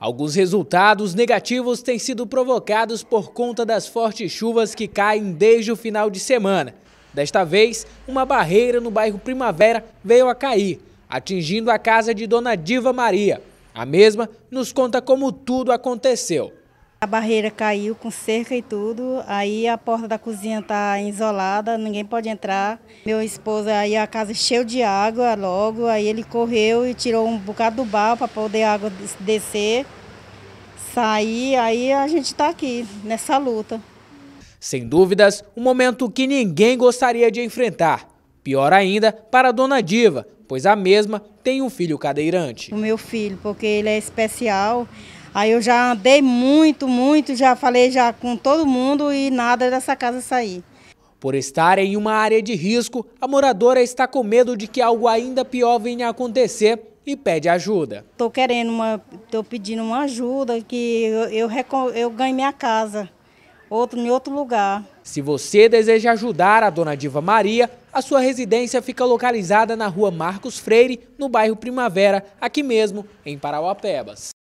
Alguns resultados negativos têm sido provocados por conta das fortes chuvas que caem desde o final de semana. Desta vez, uma barreira no bairro Primavera veio a cair, atingindo a casa de Dona Diva Maria. A mesma nos conta como tudo aconteceu. A barreira caiu com cerca e tudo, aí a porta da cozinha está isolada, ninguém pode entrar. Meu esposo, aí a casa cheia de água logo, aí ele correu e tirou um bocado do bar para poder a água descer, sair, aí a gente está aqui nessa luta. Sem dúvidas, um momento que ninguém gostaria de enfrentar. Pior ainda para a dona Diva, pois a mesma tem um filho cadeirante. O meu filho, porque ele é especial, Aí eu já andei muito, muito, já falei já com todo mundo e nada dessa casa sair. Por estar em uma área de risco, a moradora está com medo de que algo ainda pior venha a acontecer e pede ajuda. Estou querendo uma, tô pedindo uma ajuda que eu, eu, eu ganhe minha casa, outro em outro lugar. Se você deseja ajudar a dona Diva Maria, a sua residência fica localizada na rua Marcos Freire, no bairro Primavera, aqui mesmo em Parauapebas.